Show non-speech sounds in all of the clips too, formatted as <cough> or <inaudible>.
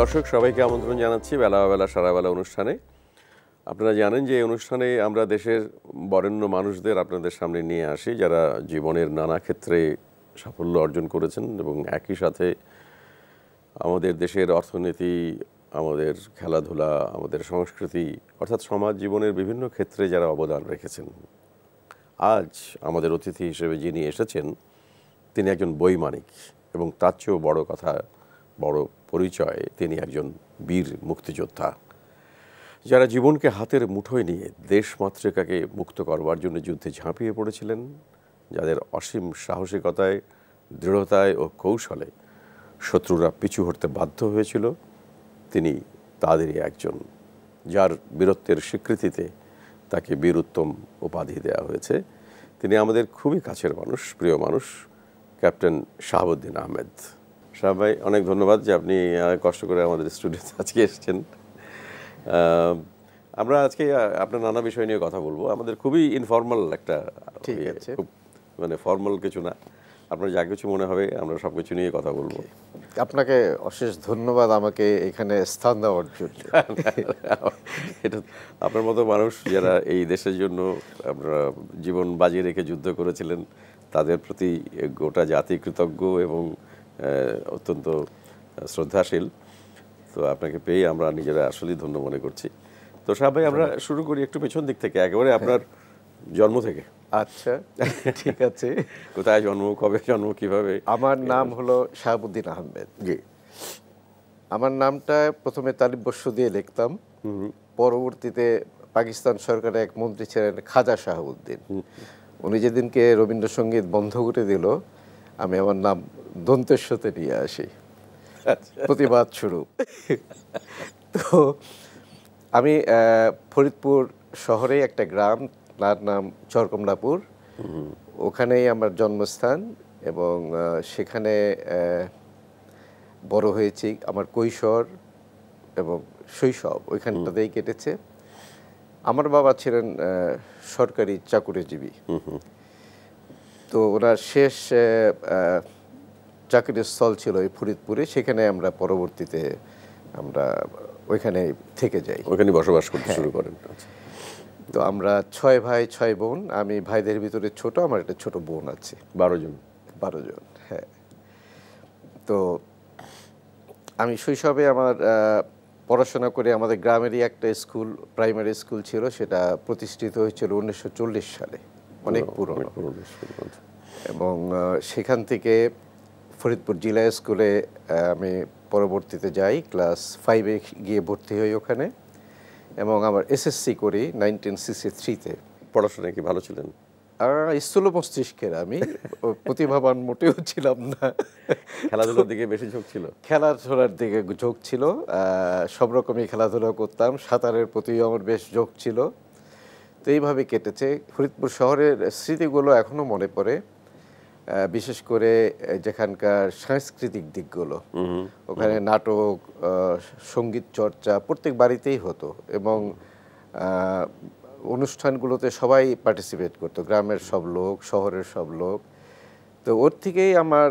দর্শক সবাইকে আমন্ত্রণ জানাচ্ছি বেলা বেলা সারাবেলা অনুষ্ঠানে আপনারা জানেন যে অনুষ্ঠানে আমরা দেশের বরেণ্য মানুষদের আপনাদের সামনে নিয়ে আসি যারা জীবনের নানা ক্ষেত্রে সাফল্য অর্জন করেছেন এবং একই সাথে আমাদের দেশের অর্থনীতি আমাদের খেলাধুলা আমাদের সংস্কৃতি অর্থাৎ সমাজ জীবনের বিভিন্ন ক্ষেত্রে যারা অবদান রেখেছেন আজ আমাদের অতিথি হিসেবে যিনি এসেছেন তিনি একজন বৈমানিক এবং তার চেয়েও বড় কথা বড় পরিচয় তিনি একজন বীর মুক্তিযোদ্ধা যারা জীবনকে হাতের মুঠোয় নিয়ে দেশ মাতৃকাকে মুক্ত করবার জন্য যুদ্ধে ঝাঁপিয়ে পড়েছিলেন যাদের অসীম সাহসিকতায় দৃঢ়তায় ও কৌশলে শত্রুরা পিছু হটতে বাধ্য হয়েছিল তিনি তাদেরই একজন যার বীরত্বের স্বীকৃতিতে তাকে বীরুত্তম উপাধি দেওয়া হয়েছে তিনি আমাদের খুবই কাছের মানুষ প্রিয় মানুষ ক্যাপ্টেন শাহাবুদ্দিন আহমেদ শাহ ভাই অনেক ধন্যবাদ যে আপনি কষ্ট করে আমাদের স্টুডিওতে আজকে এসেছেন আমরা আজকে আপনার নানা বিষয় নিয়ে কথা বলবো আমাদের খুবই ইনফর্মাল একটা ইয়ে, খুব মানে ফর্মাল কিছু না আপনার যা কিছু মনে হবে আমরা সব কিছু নিয়ে কথা বলবো আপনাকে অশেষ ধন্যবাদ আমাকে এখানে স্থান দেওয়ার জন্য <laughs> এটা আপনার মতো মানুষ যারা এই দেশের জন্য আপনারা জীবন বাজিয়ে রেখে যুদ্ধ করেছিলেন তাদের প্রতি গোটা জাতি কৃতজ্ঞ এবং অত্যন্ত শ্রদ্ধাশীল তো আপনাকে পেয়ে আমরা নিজেরা আসলেই ধন্য মনে করছি তো সবাই আমরা শুরু করি একটু পেছন দিক থেকে একেবারে হ্যাঁ। আপনার জন্ম থেকে আচ্ছা ঠিক আছে <laughs> কোথায় জন্ম কবে জন্ম কিভাবে আমার নাম হলো শাহাবুদ্দিন আহমেদ জি আমার নামটা প্রথমে তালিব দিয়ে লিখতাম পরবর্তীতে পাকিস্তান সরকারের এক মন্ত্রী ছিলেন খাজা শাহাবুদ্দিন উনি যেদিনকে রবীন্দ্রসঙ্গীত বন্ধ করে দিল আমি আমার নাম দন্তের সাথে নিয়ে আসি আচ্ছা। প্রতিবাদ শুরু তো আমি ফরিদপুর শহরে একটা গ্রাম তার নাম চরকমলাপুর ওখানেই আমার জন্মস্থান এবং সেখানে বড় হয়েছি আমার কৈশোর এবং শৈশব ওইখানটাতেই কেটেছে আমার বাবা ছিলেন সরকারি চাকুরিজীবী তো ওনার শেষ চাকরির স্থল ছিল এই ফরিদপুরে সেখানে আমরা পরবর্তীতে আমরা ওইখানে থেকে যাই ওইখানে বসবাস করতে হ্যাঁ। শুরু করেন আচ্ছা। তো আমরা ছয় ভাই ছয় বোন আমি ভাইদের ভিতরে ছোট আমার একটা ছোট বোন আছে বারো জন বারো জন হ্যাঁ তো আমি শৈশবে আমার পড়াশোনা করে আমাদের গ্রামেরই একটা স্কুল প্রাইমারি স্কুল ছিল সেটা প্রতিষ্ঠিত হয়েছিল উনিশশো সালে অনেক পুরনো আচ্ছা। এবং সেখান থেকে ফরিদপুর জিলা স্কুলে আমি পরবর্তীতে যাই ক্লাস ফাইভে গিয়ে ভর্তি হই ওখানে এবং আমার এসএসসি করি নাইনটিন সিক্সটি থ্রিতে পড়াশোনা কি ভালো ছিলেন স্থূল মস্তিষ্কের আমি প্রতিভাবান মোটেও ছিলাম না খেলাধুলার দিকে বেশি ঝোঁক ছিল খেলাধুলার দিকে ঝোঁক ছিল সব রকমই খেলাধুলা করতাম সাঁতারের প্রতিও আমার বেশ ঝোঁক ছিল তো এইভাবে কেটেছে ফরিদপুর শহরের স্মৃতিগুলো এখনও মনে পড়ে বিশেষ করে যেখানকার সাংস্কৃতিক দিকগুলো ওখানে নাটক সঙ্গীত চর্চা প্রত্যেক বাড়িতেই হতো এবং অনুষ্ঠানগুলোতে সবাই পার্টিসিপেট করতো গ্রামের সব লোক শহরের সব লোক তো ওর থেকেই আমার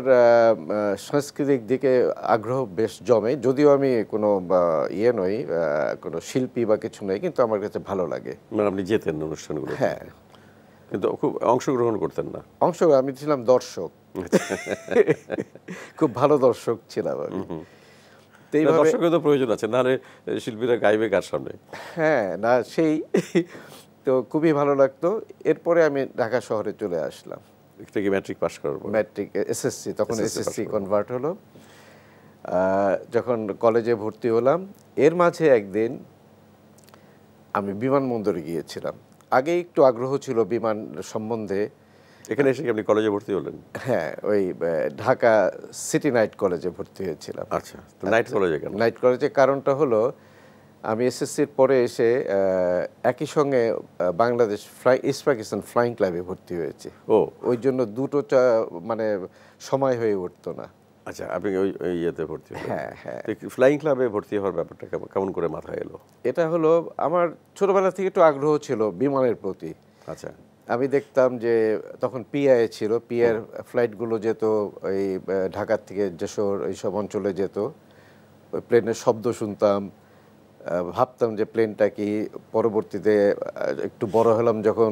সাংস্কৃতিক দিকে আগ্রহ বেশ জমে যদিও আমি কোনো ইয়ে নই কোনো শিল্পী বা কিছু নয় কিন্তু আমার কাছে ভালো লাগে মানে আপনি যেতেন অনুষ্ঠানগুলো হ্যাঁ কিন্তু খুব অংশগ্রহণ করতেন না অংশ আমি ছিলাম দর্শক <laughs> খুব ভালো দর্শক ছিলাম আমি দর্শকের তো প্রয়োজন আছে নাহলে শিল্পীরা গাইবে কার সামনে হ্যাঁ না সেই <laughs> তো খুবই ভালো লাগতো এরপরে আমি ঢাকা শহরে চলে আসলাম একটা কি ম্যাট্রিক পাশ করার ম্যাট্রিক এসএসসি তখন এসএসসি কনভার্ট হলো যখন কলেজে ভর্তি হলাম এর মাঝে একদিন আমি বিমানবন্দরে গিয়েছিলাম আগে একটু আগ্রহ ছিল বিমান সম্বন্ধে এখানে এসে আপনি কলেজে ভর্তি হলেন হ্যাঁ ওই ঢাকা সিটি নাইট কলেজে ভর্তি হয়েছিলাম আচ্ছা নাইট কলেজে কেন নাইট কলেজে কারণটা হলো আমি এসএসসির পরে এসে একই সঙ্গে Bangladesh fly East Pakistan flying ক্লাবে ভর্তি হয়েছে ও ওই জন্য দুটো মানে সময় হয়ে উঠতো না আচ্ছা আপনি ওই ইয়েতে ভর্তি হ্যাঁ হ্যাঁ ফ্লাইং ক্লাবে ভর্তি হওয়ার ব্যাপারটা কেমন করে মাথায় এলো এটা হলো আমার ছোটবেলা থেকে একটু আগ্রহ ছিল বিমানের প্রতি আচ্ছা আমি দেখতাম যে তখন পিআই ছিল পিআর ফ্লাইটগুলো যেত এই ঢাকার থেকে যেসব এইসব অঞ্চলে যেত ওই প্লেনের শব্দ শুনতাম ভাবতাম যে প্লেনটা কি পরবর্তীতে একটু বড় হলাম যখন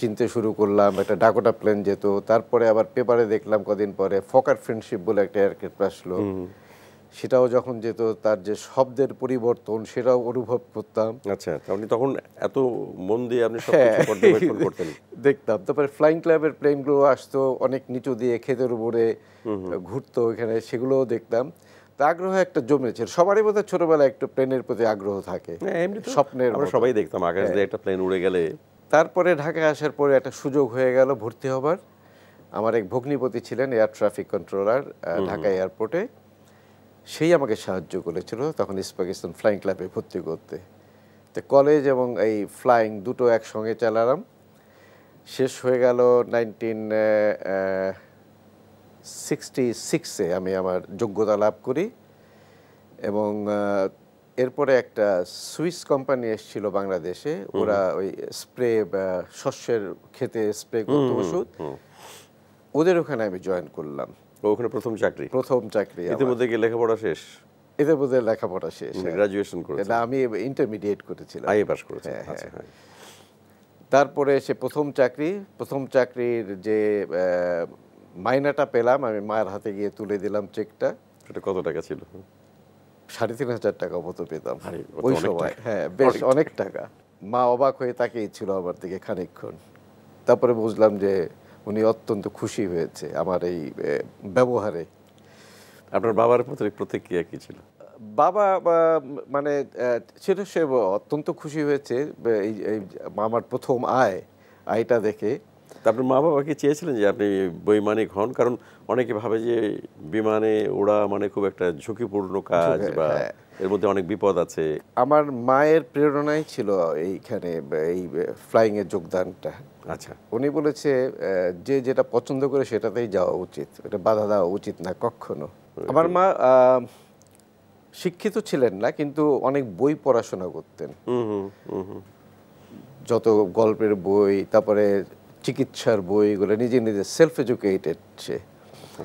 চিনতে শুরু করলাম একটা ডাকোটা প্লেন যেত তারপরে আবার পেপারে দেখলাম কদিন পরে ফকার ফ্রেন্ডশিপ বলে একটা এয়ারক্রাফট আসলো সেটাও যখন যেত তার যে শব্দের পরিবর্তন সেটাও অনুভব করতাম আচ্ছা আপনি তখন এত মন দিয়ে আপনি হ্যাঁ। দেখতাম তারপরে ফ্লাইং ক্লাবের প্লেনগুলো আসতো অনেক নিচু দিয়ে ক্ষেতের উপরে ঘুরতো এখানে সেগুলোও দেখতাম আগ্রহ একটা জমেছে সবারই মধ্যে ছোটবেলায় একটু প্লেনের প্রতি আগ্রহ থাকে হ্যাঁ, স্বপ্নের আমরা সবাই দেখতাম আকাশ দিয়ে হ্যাঁ। একটা প্লেন উড়ে গেলে তারপরে ঢাকায় আসার পরে একটা সুযোগ হয়ে গেল ভর্তি হবার আমার এক ভগ্নিপতি ছিলেন এয়ার ট্রাফিক কন্ট্রোলার ঢাকা এয়ারপোর্টে সেই আমাকে সাহায্য করেছিল তখন ইস্ট পাকিস্তান ফ্লাইং ক্লাবে ভর্তি করতে তো কলেজ এবং এই ফ্লাইং দুটো একসঙ্গে চালালাম শেষ হয়ে গেল নাইনটিন সিক্সটি সিক্সে আমি আমার যোগ্যতা লাভ করি এবং এরপরে একটা সুইস কোম্পানি এসেছিল বাংলাদেশে ওরা ওই স্প্রে শস্যের খেতে স্প্রে করত ওষুধ ওদের ওখানে আমি জয়েন করলাম ওখানে প্রথম চাকরি প্রথম চাকরি ইতিমধ্যে কি লেখাপড়া শেষ এদের মধ্যে লেখাপড়া শেষ গ্রাজুয়েশন মানে হ্যাঁ। করেছি না আমি ইন্টারমিডিয়েট করেছিলাম আইএ পাস করেছি তারপরে সে প্রথম চাকরি প্রথম চাকরির যে মাইনাটা পেলাম আমি মায়ের হাতে গিয়ে তুলে দিলাম চেকটা সেটা কত টাকা ছিল সাড়ে তিন হাজার টাকা মত পেতাম ওই সময় হ্যাঁ বেশ অনেক টাকা মা অবাক হয়ে ছিল আমার দিকে খানিকক্ষণ তারপরে বুঝলাম যে উনি অত্যন্ত খুশি হয়েছে আমার এই ব্যবহারে আপনার বাবার প্রতি প্রতিক্রিয়া কী ছিল বাবা মানে সেটা সে অত্যন্ত খুশি হয়েছে এই আমার প্রথম আয় আয়টা দেখে আপনার মা বাবাকে চেয়েছিলেন যে আপনি বৈমানিক হন কারণ অনেকে ভাবে যে বিমানে ওড়া মানে খুব একটা ঝুঁকিপূর্ণ কাজ বা হ্যাঁ। এর মধ্যে অনেক বিপদ আছে আমার মায়ের প্রেরণাই ছিল এইখানে এই ফ্লাইংয়ে যোগদানটা আচ্ছা উনি বলেছে যে যেটা পছন্দ করে সেটাতেই যাওয়া উচিত এটা বাধা দেওয়া উচিত না কখনো আমার মা শিক্ষিত ছিলেন না কিন্তু অনেক বই পড়াশোনা করতেন যত গল্পের বই তারপরে চিকিৎসার বই এগুলো নিজে নিজে সেলফ এডুকেটেড সে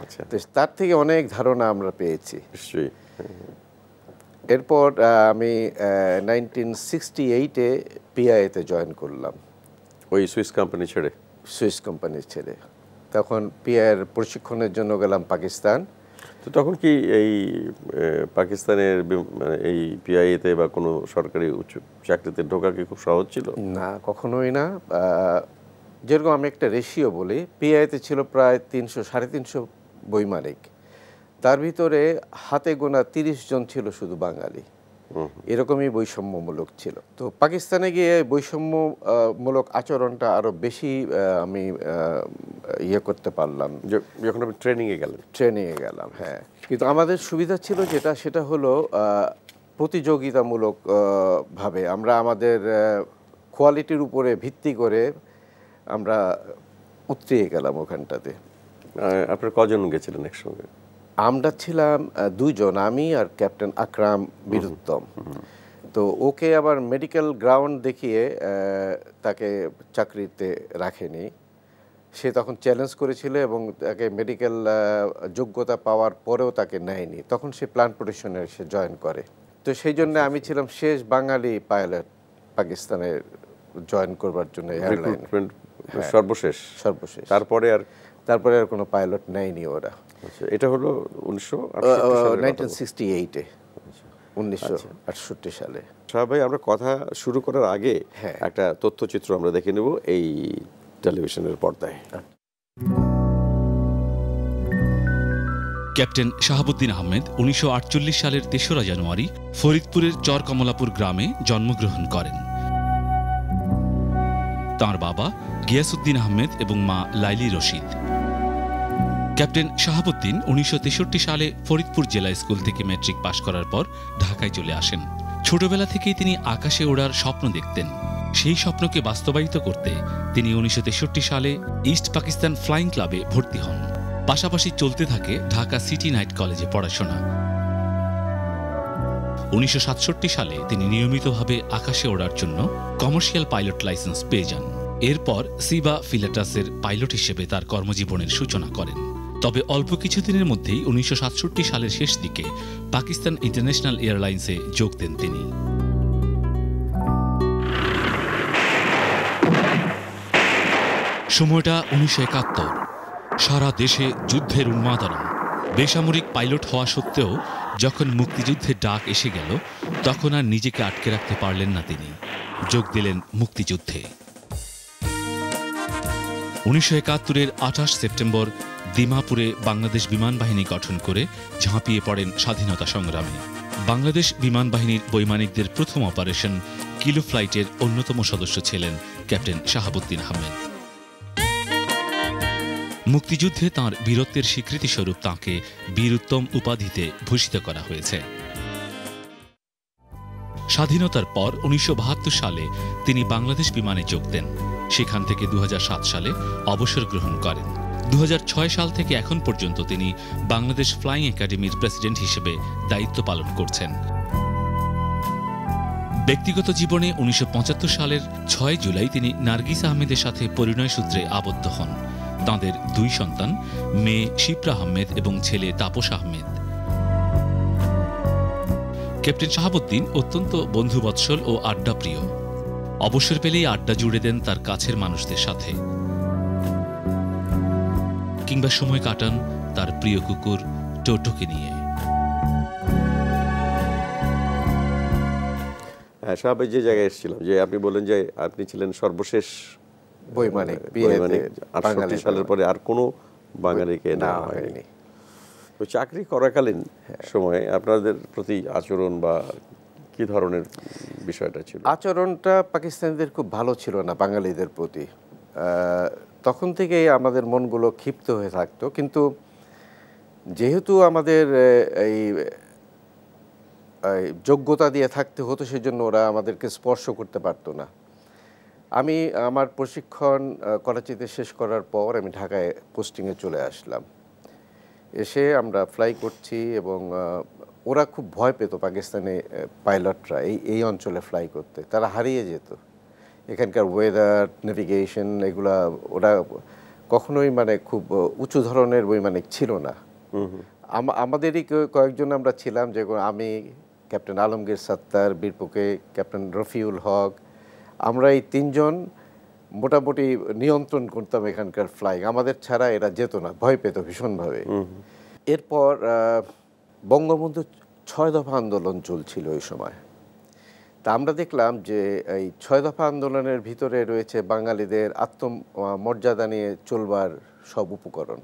আচ্ছা। তো তার থেকে অনেক ধারণা আমরা পেয়েছি নিশ্চয়ই এরপর আমি নাইনটিন সিক্সটি এইটে পিআইতে জয়েন করলাম ওই সুইস কোম্পানি ছেড়ে সুইস কোম্পানি ছেড়ে তখন পিআইয়ের প্রশিক্ষণের জন্য গেলাম পাকিস্তান তো তখন কি এই পাকিস্তানের মানে এই পিআইএতে বা কোনো সরকারি উচ্চ চাকরিতে ঢোকা কি খুব সহজ ছিল না কখনোই না যেরকম আমি একটা রেশিও বলি পিআইতে ছিল প্রায় তিনশো সাড়ে তিনশো মালিক তার ভিতরে হাতে গোনা তিরিশ জন ছিল শুধু বাঙালি এরকমই বৈষম্যমূলক ছিল তো পাকিস্তানে গিয়ে বৈষম্যমূলক আচরণটা আরও বেশি আমি ইয়ে করতে পারলাম যখন আমি ট্রেনিংয়ে গেলাম ট্রেনিংয়ে গেলাম হ্যাঁ কিন্তু আমাদের সুবিধা ছিল যেটা সেটা হলো প্রতিযোগিতামূলক ভাবে আমরা আমাদের কোয়ালিটির উপরে ভিত্তি করে আমরা উতরিয়ে গেলাম ওখানটাতে আপনার কজন গেছিলেন একসঙ্গে আমরা ছিলাম দুইজন আমি আর ক্যাপ্টেন আকরাম বীরুত্তম তো ওকে আবার মেডিকেল গ্রাউন্ড দেখিয়ে তাকে চাকরিতে রাখেনি সে তখন চ্যালেঞ্জ করেছিল এবং তাকে মেডিকেল যোগ্যতা পাওয়ার পরেও তাকে নেয়নি তখন সে প্ল্যান প্রোটেকশনে সে জয়েন করে তো সেই জন্য আচ্ছা, আমি আচ্ছা। ছিলাম শেষ বাঙালি পাইলট পাকিস্তানের জয়েন করবার জন্য এয়ারলাইন হ্যাঁ, সর্বশেষ সর্বশেষ তারপরে আর তারপরে আর কোনো পাইলট নেয়নি ওরা আচ্ছা, এটা হলো উনিশশো নাইনটিন সিক্সটি এইটে আচ্ছা। উনিশশো আচ্ছা। আটষট্টি সালে শাহ ভাই আমরা কথা শুরু করার আগে হ্যাঁ। একটা তথ্যচিত্র আমরা দেখে নেব এই টেলিভিশনের পর্দায় ক্যাপ্টেন শাহাবুদ্দিন আহমেদ উনিশশো সালের তেসরা জানুয়ারি ফরিদপুরের চর গ্রামে জন্মগ্রহণ করেন তার বাবা গিয়াসুদ্দিন আহমেদ এবং মা লাইলি রশিদ ক্যাপ্টেন শাহাবুদ্দিন উনিশশো সালে ফরিদপুর জেলা স্কুল থেকে ম্যাট্রিক পাশ করার পর ঢাকায় চলে আসেন ছোটবেলা থেকেই তিনি আকাশে ওড়ার স্বপ্ন দেখতেন সেই স্বপ্নকে বাস্তবায়িত করতে তিনি উনিশশো সালে ইস্ট পাকিস্তান ফ্লাইং ক্লাবে ভর্তি হন পাশাপাশি চলতে থাকে ঢাকা সিটি নাইট কলেজে পড়াশোনা উনিশশো সালে তিনি নিয়মিতভাবে আকাশে ওড়ার জন্য কমার্শিয়াল পাইলট লাইসেন্স পেয়ে যান এরপর সিবা ফিলেটাসের পাইলট হিসেবে তার কর্মজীবনের সূচনা করেন তবে অল্প কিছুদিনের মধ্যেই উনিশশো সালের শেষ দিকে পাকিস্তান ইন্টারন্যাশনাল এয়ারলাইন্সে যোগ দেন তিনি সময়টা উনিশশো সারা দেশে যুদ্ধের উন্মাদনা বেসামরিক পাইলট হওয়া সত্ত্বেও যখন মুক্তিযুদ্ধের ডাক এসে গেল তখন আর নিজেকে আটকে রাখতে পারলেন না তিনি যোগ দিলেন মুক্তিযুদ্ধে উনিশশো একাত্তরের আঠাশ সেপ্টেম্বর দিমাপুরে বাংলাদেশ বিমান বাহিনী গঠন করে ঝাঁপিয়ে পড়েন স্বাধীনতা সংগ্রামে বাংলাদেশ বিমান বাহিনীর বৈমানিকদের প্রথম অপারেশন কিলো ফ্লাইটের অন্যতম সদস্য ছিলেন ক্যাপ্টেন শাহাবুদ্দিন আহমেদ মুক্তিযুদ্ধে তার বীরত্বের স্বীকৃতিস্বরূপ তাকে বীরুত্তম উপাধিতে ভূষিত করা হয়েছে স্বাধীনতার পর উনিশশো সালে তিনি বাংলাদেশ বিমানে যোগ দেন সেখান থেকে দু সালে অবসর গ্রহণ করেন দু সাল থেকে এখন পর্যন্ত তিনি বাংলাদেশ ফ্লাইং একাডেমির প্রেসিডেন্ট হিসেবে দায়িত্ব পালন করছেন ব্যক্তিগত জীবনে উনিশশো সালের ছয় জুলাই তিনি নার্গিস আহমেদের সাথে পরিণয় সূত্রে আবদ্ধ হন তাঁদের দুই সন্তান মেয়ে শিপ্রা আহমেদ এবং ছেলে তাপস আহমেদ ক্যাপ্টেন শাহাবুদ্দিন অত্যন্ত বন্ধুবৎসল ও আড্ডা প্রিয় অবসর পেলেই আড্ডা জুড়ে দেন তার কাছের মানুষদের সাথে কিংবা সময় কাটান তার প্রিয় কুকুর টোটোকে নিয়ে সাহাবের হ্যাঁ, যে জায়গায় এসেছিলাম যে আপনি বলেন যে আপনি ছিলেন সর্বশেষ বৈমানিক আটষট্টি সালের পরে আর কোনো বাঙালিকে না হয়নি তো চাকরি করাকালীন হ্যাঁ। সময়ে আপনাদের প্রতি আচরণ বা কি ধরনের বিষয়টা ছিল আচরণটা পাকিস্তানিদের খুব ভালো ছিল না বাঙালিদের প্রতি তখন থেকেই আমাদের মনগুলো ক্ষিপ্ত হয়ে থাকতো কিন্তু যেহেতু আমাদের এই যোগ্যতা দিয়ে থাকতে হতো সেজন্য ওরা আমাদেরকে স্পর্শ করতে পারতো না আমি আমার প্রশিক্ষণ করাচিতে শেষ করার পর আমি ঢাকায় পোস্টিংয়ে চলে আসলাম এসে আমরা ফ্লাই করছি এবং ওরা খুব ভয় পেত পাকিস্তানে পাইলটরা এই এই অঞ্চলে ফ্লাই করতে তারা হারিয়ে যেত এখানকার ওয়েদার নেভিগেশন এগুলা ওরা কখনোই মানে খুব উঁচু ধরনের বৈমানিক ছিল না আমাদেরই কয়েকজন আমরা ছিলাম যে আমি ক্যাপ্টেন আলমগীর সত্তার বীরপুকে ক্যাপ্টেন রফিউল হক আমরা এই তিনজন মোটামুটি নিয়ন্ত্রণ করতাম এখানকার ফ্লাইং আমাদের ছাড়া এরা যেত না ভয় পেত ভীষণভাবে এরপর বঙ্গবন্ধু ছয় দফা আন্দোলন চলছিল ওই সময় তা আমরা দেখলাম যে এই ছয় দফা আন্দোলনের ভিতরে রয়েছে বাঙালিদের আত্মমর্যাদা নিয়ে চলবার সব উপকরণ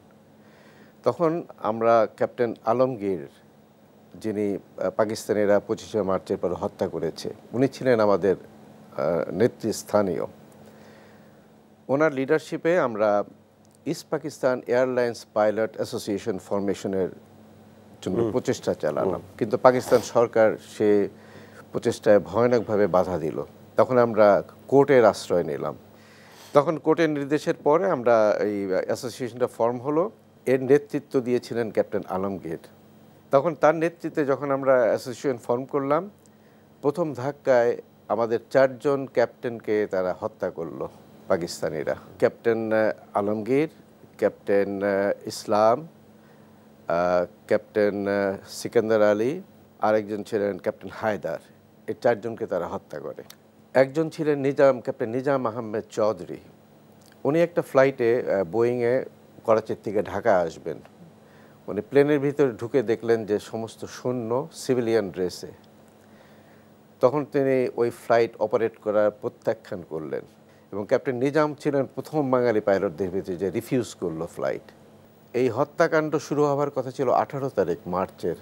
তখন আমরা ক্যাপ্টেন আলমগীর যিনি পাকিস্তানিরা পঁচিশে মার্চের পর হত্যা করেছে উনি ছিলেন আমাদের নেতৃস্থানীয় ওনার লিডারশিপে আমরা East Pakistan airlines pilot association ফরমেশনের জন্য প্রচেষ্টা চালালাম কিন্তু পাকিস্তান সরকার সে প্রচেষ্টায় ভয়ানকভাবে বাধা দিল তখন আমরা কোর্টের আশ্রয় নিলাম তখন কোর্টের নির্দেশের পরে আমরা এই অ্যাসোসিয়েশনটা ফর্ম হলো এর নেতৃত্ব দিয়েছিলেন ক্যাপ্টেন আলমগীর তখন তার নেতৃত্বে যখন আমরা অ্যাসোসিয়েশন ফর্ম করলাম প্রথম ধাক্কায় আমাদের চারজন ক্যাপ্টেনকে তারা হত্যা করল পাকিস্তানিরা captain Alamgir captain Islam captain Sikandar Ali আরেকজন ছিলেন ক্যাপ্টেন হায়দার এই চারজনকে তারা হত্যা করে একজন ছিলেন নিজাম ক্যাপ্টেন নিজাম আহমেদ চৌধুরী উনি একটা ফ্লাইটে বোয়িংয়ে করাচির থেকে ঢাকা আসবেন উনি প্লেনের ভিতরে ঢুকে দেখলেন যে সমস্ত শূন্য সিভিলিয়ান ড্রেসে তখন তিনি ওই ফ্লাইট অপারেট করার প্রত্যাখ্যান করলেন এবং ক্যাপ্টেন নিজাম ছিলেন প্রথম বাঙালি পাইলটদের ভিতরে যে রিফিউজ করলো ফ্লাইট এই হত্যাকাণ্ড শুরু হওয়ার কথা ছিল আঠারো তারিখ মার্চের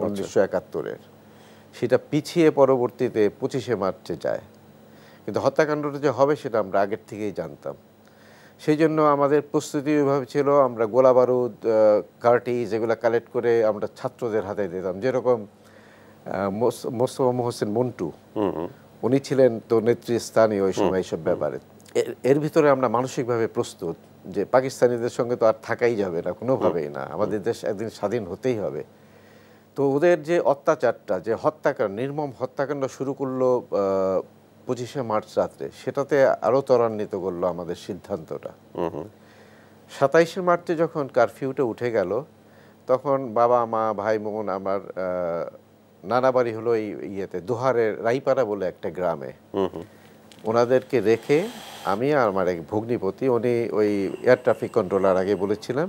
উনিশশো একাত্তরের সেটা পিছিয়ে পরবর্তীতে পঁচিশে মার্চে যায় কিন্তু হত্যাকাণ্ডটা যে হবে সেটা আমরা আগের থেকেই জানতাম সেই জন্য আমাদের প্রস্তুতি ওইভাবে ছিল আমরা গোলা বারুদ যেগুলো এগুলো কালেক্ট করে আমরা ছাত্রদের হাতে দিতাম যেরকম মোস্তফা মোহসেন মন্টু উনি ছিলেন তো নেতৃস্থানীয় ওই সময় এইসব ব্যাপারে এর ভিতরে আমরা মানসিকভাবে প্রস্তুত যে পাকিস্তানিদের সঙ্গে তো আর থাকাই যাবে না কোনোভাবেই না আমাদের দেশ একদিন স্বাধীন হতেই হবে তো ওদের যে অত্যাচারটা যে হত্যাকাণ্ড নির্মম হত্যাকাণ্ড শুরু করলো পঁচিশে মার্চ রাত্রে সেটাতে আরও ত্বরান্বিত করলো আমাদের সিদ্ধান্তটা সাতাইশে মার্চে যখন কারফিউটা উঠে গেল তখন বাবা মা ভাই বোন আমার নানাবাড়ি হলো এই ইয়েতে দোহারের রাইপাড়া বলে একটা গ্রামে ওনাদেরকে রেখে আমি আর আমার এক ভগ্নিপতি উনি ওই এয়ার ট্রাফিক কন্ট্রোলার আগে বলেছিলাম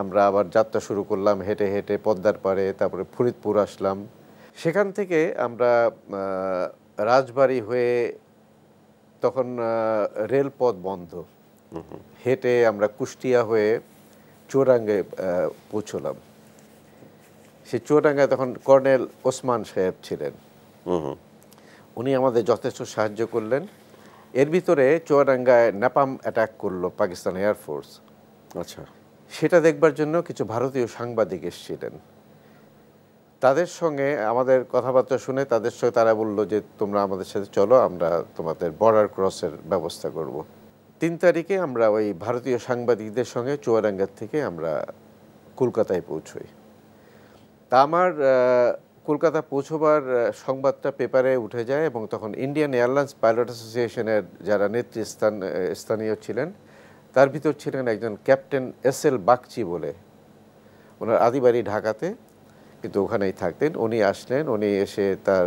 আমরা আবার যাত্রা শুরু করলাম হেঁটে হেঁটে পদ্মার পাড়ে তারপরে ফরিদপুর আসলাম সেখান থেকে আমরা রাজবাড়ি হয়ে তখন রেলপথ বন্ধ হেঁটে আমরা কুষ্টিয়া হয়ে চোরাঙ্গে পৌঁছলাম সে চুয়াডাঙ্গায় তখন কর্নেল ওসমান সাহেব ছিলেন উনি আমাদের যথেষ্ট সাহায্য করলেন এর ভিতরে চুয়াডাঙ্গায় ন্যাপাম অ্যাটাক করলো পাকিস্তান এয়ারফোর্স আচ্ছা সেটা দেখবার জন্য কিছু ভারতীয় সাংবাদিক এসেছিলেন তাদের সঙ্গে আমাদের কথাবার্তা শুনে তাদের সঙ্গে তারা বললো যে তোমরা আমাদের সাথে চলো আমরা তোমাদের বর্ডার ক্রসের ব্যবস্থা করব। তিন তারিখে আমরা ওই ভারতীয় সাংবাদিকদের সঙ্গে চুয়াডাঙ্গার থেকে আমরা কলকাতায় পৌঁছই তা আমার কলকাতা পৌঁছবার সংবাদটা পেপারে উঠে যায় এবং তখন ইন্ডিয়ান এয়ারলাইন্স পাইলট অ্যাসোসিয়েশনের যারা নেতৃস্থান স্থানীয় ছিলেন তার ভিতর ছিলেন একজন ক্যাপ্টেন এস এল বাগচি বলে ওনার আদিবাড়ি ঢাকাতে কিন্তু ওখানেই থাকতেন উনি আসলেন উনি এসে তার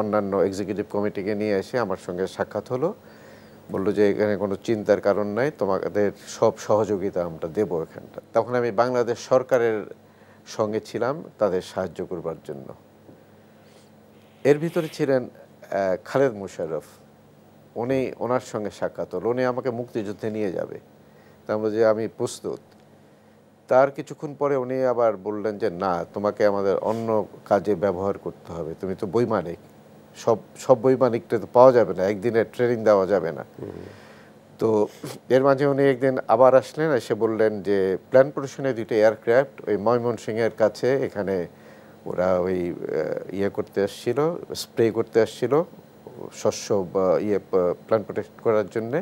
অন্যান্য এক্সিকিউটিভ কমিটিকে নিয়ে এসে আমার সঙ্গে সাক্ষাৎ হলো বললো যে এখানে কোনো চিন্তার কারণ নাই তোমাদের সব সহযোগিতা আমরা দেবো এখানটা তখন আমি বাংলাদেশ সরকারের সঙ্গে ছিলাম তাদের সাহায্য করবার জন্য এর ভিতরে ছিলেন খালেদ মুশারফ উনি ওনার সঙ্গে সাক্ষাৎ হল উনি আমাকে মুক্তিযুদ্ধে নিয়ে যাবে তার যে আমি প্রস্তুত তার কিছুক্ষণ পরে উনি আবার বললেন যে না তোমাকে আমাদের অন্য কাজে ব্যবহার করতে হবে তুমি তো বৈমানিক সব সব বৈমানিকটা তো পাওয়া যাবে না একদিনের ট্রেনিং দেওয়া যাবে না তো এর মাঝে উনি একদিন আবার আসলেন এসে বললেন যে প্ল্যান প্রদর্শনে দুইটা এয়ারক্রাফট ওই ময়মনসিংহের কাছে এখানে ওরা ওই ইয়ে করতে আসছিল স্প্রে করতে আসছিল শস্য ইয়ে প্ল্যান প্রোটেক্ট করার জন্যে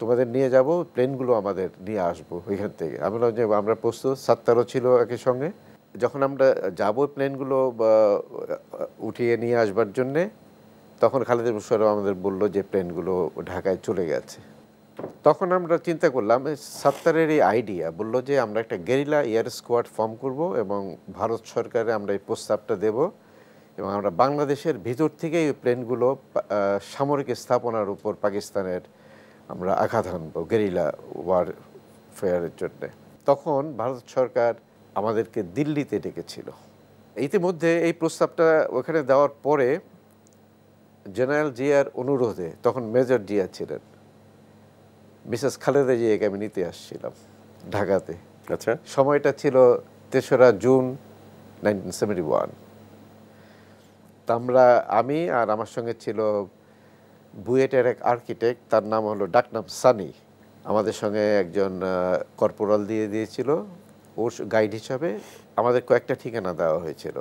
তোমাদের নিয়ে যাব প্লেনগুলো আমাদের নিয়ে আসব ওইখান থেকে আমরা যে আমরা প্রস্তুত সাত্তারও ছিল একই সঙ্গে যখন আমরা যাবো প্লেনগুলো উঠিয়ে নিয়ে আসবার জন্যে তখন খালেদের মুশারফ আমাদের বলল যে প্লেনগুলো ঢাকায় চলে গেছে তখন আমরা চিন্তা করলাম সাত্তারের এই আইডিয়া বললো যে আমরা একটা গেরিলা এয়ার স্কোয়াড ফর্ম করব এবং ভারত সরকারে আমরা এই প্রস্তাবটা দেব এবং আমরা বাংলাদেশের ভিতর থেকে এই প্লেনগুলো সামরিক স্থাপনার উপর পাকিস্তানের আমরা আঘাত আনব গেরিলা ওয়ার ফেয়ারের জন্যে তখন ভারত সরকার আমাদেরকে দিল্লিতে ডেকেছিল ইতিমধ্যে এই প্রস্তাবটা ওখানে দেওয়ার পরে জেনারেল জিয়ার অনুরোধে তখন মেজর জিয়া ছিলেন মিসেস খালেদা জিয়াকে আমি নিতে আসছিলাম ঢাকাতে আচ্ছা সময়টা ছিল তেসরা জুন নাইনটিন সেভেন্টি ওয়ান আমরা আমি আর আমার সঙ্গে ছিল বুয়েটের এক আর্কিটেক্ট তার নাম হলো ডাকনাম সানি আমাদের সঙ্গে একজন কর্পোরাল দিয়ে দিয়েছিল ওর গাইড হিসাবে আমাদের কয়েকটা ঠিকানা দেওয়া হয়েছিল